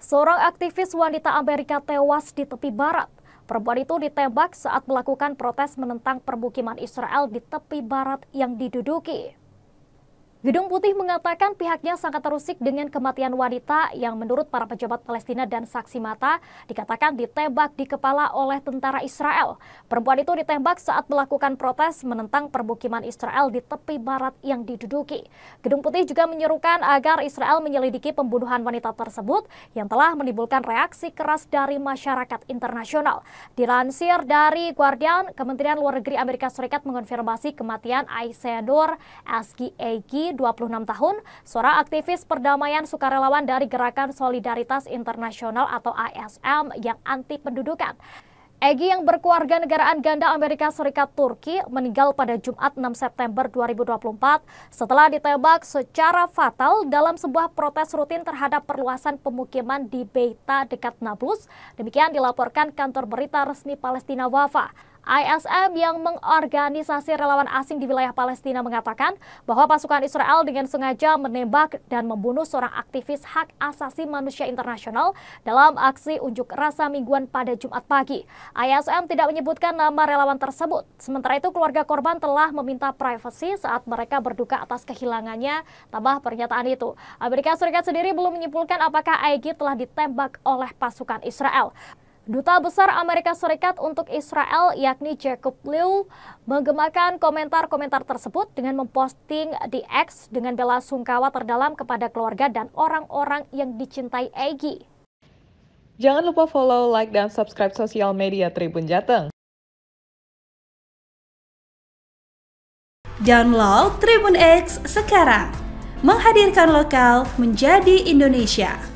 Seorang aktivis wanita Amerika tewas di tepi barat. Perempuan itu ditembak saat melakukan protes menentang permukiman Israel di tepi barat yang diduduki. Gedung Putih mengatakan pihaknya sangat terusik dengan kematian wanita yang menurut para pejabat Palestina dan saksi mata dikatakan ditembak di kepala oleh tentara Israel. Perempuan itu ditembak saat melakukan protes menentang permukiman Israel di tepi barat yang diduduki. Gedung Putih juga menyerukan agar Israel menyelidiki pembunuhan wanita tersebut yang telah menimbulkan reaksi keras dari masyarakat internasional. Dilansir dari Guardian, Kementerian Luar Negeri Amerika Serikat mengonfirmasi kematian Aisyah Nur Aski Egi 26 tahun, seorang aktivis perdamaian sukarelawan dari Gerakan Solidaritas Internasional atau ASM yang anti pendudukan. Egi yang berkeluarga negaraan ganda Amerika Serikat Turki meninggal pada Jumat 6 September 2024 setelah ditembak secara fatal dalam sebuah protes rutin terhadap perluasan pemukiman di Beita dekat Nablus. Demikian dilaporkan kantor berita resmi Palestina Wafa. ISM yang mengorganisasi relawan asing di wilayah Palestina mengatakan bahwa pasukan Israel dengan sengaja menembak dan membunuh seorang aktivis hak asasi manusia internasional dalam aksi unjuk rasa mingguan pada Jumat pagi. ISM tidak menyebutkan nama relawan tersebut. Sementara itu keluarga korban telah meminta privasi saat mereka berduka atas kehilangannya, tambah pernyataan itu. Amerika Serikat sendiri belum menyimpulkan apakah Aegi telah ditembak oleh pasukan Israel. Duta Besar Amerika Serikat untuk Israel yakni Jacob Liu menggemakan komentar-komentar tersebut dengan memposting di X dengan bela sungkawa terdalam kepada keluarga dan orang-orang yang dicintai Egi. Jangan lupa follow, like, dan subscribe sosial media Tribun Jateng. Download Tribun X sekarang. Menghadirkan lokal menjadi Indonesia.